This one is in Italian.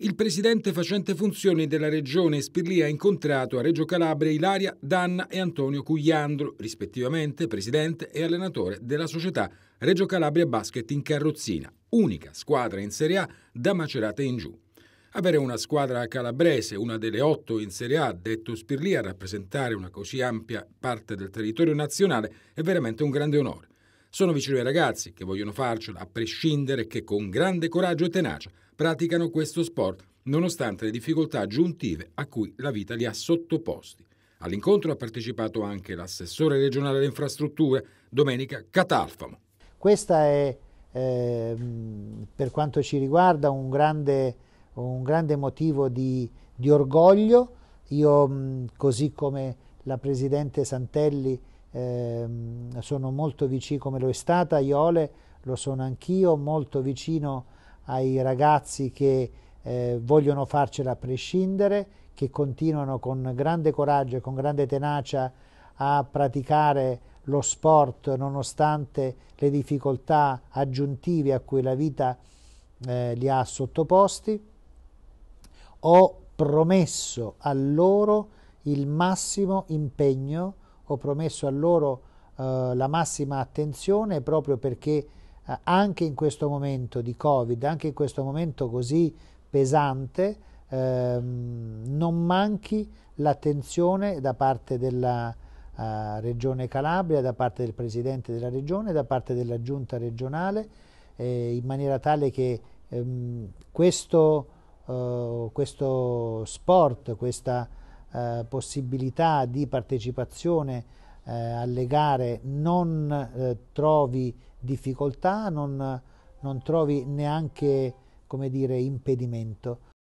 Il presidente facente funzioni della regione Spirlì ha incontrato a Reggio Calabria Ilaria Danna e Antonio Cugliandro, rispettivamente presidente e allenatore della società Reggio Calabria Basket in Carrozzina, unica squadra in Serie A da Macerata in giù. Avere una squadra calabrese, una delle otto in Serie A, detto Spirlì, a rappresentare una così ampia parte del territorio nazionale è veramente un grande onore. Sono vicino ai ragazzi che vogliono farcela, a prescindere che con grande coraggio e tenacia praticano questo sport, nonostante le difficoltà aggiuntive a cui la vita li ha sottoposti. All'incontro ha partecipato anche l'assessore regionale alle infrastrutture, Domenica Catalfamo. Questa è, eh, per quanto ci riguarda, un grande, un grande motivo di, di, orgoglio. Io, mm, così come la Presidente Santelli, eh, sono molto vicino, come lo è stata Iole, lo sono anch'io, molto vicino ai ragazzi che eh, vogliono farcela prescindere, che continuano con grande coraggio e con grande tenacia a praticare lo sport nonostante le difficoltà aggiuntive a cui la vita eh, li ha sottoposti. Ho promesso a loro il massimo impegno, ho promesso a loro eh, la massima attenzione proprio perché eh, anche in questo momento di Covid, anche in questo momento così pesante, ehm, non manchi l'attenzione da parte della eh, Regione Calabria, da parte del Presidente della Regione, da parte della Giunta regionale, eh, in maniera tale che ehm, questo, eh, questo, sport, questa eh, possibilità di partecipazione eh, alle gare non trovi difficoltà, non, non trovi neanche dire, impedimento.